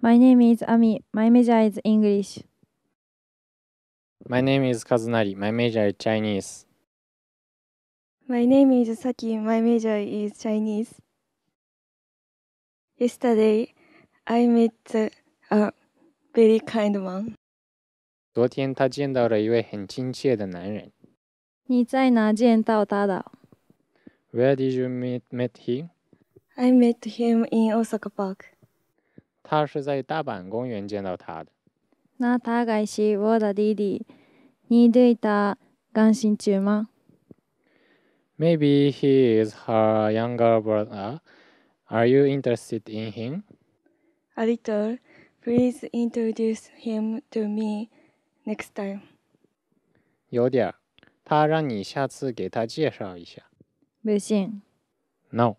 My name is Ami. My major is English. My name is Kazunari. My major is Chinese. My name is Saki. My major is Chinese. Yesterday, I met a very kind man. 昨天他见到了一位很亲切的男人。你在哪见到他的？Where did you meet met him? I met him in Osaka Park. 他是在大阪公园见到他的。那他该是我的弟弟，你对他感兴趣吗？Maybe he is her younger brother. Are you interested in him? A little. Please introduce him to me next time. 有点儿。他让你下次给他介绍一下。不信。No.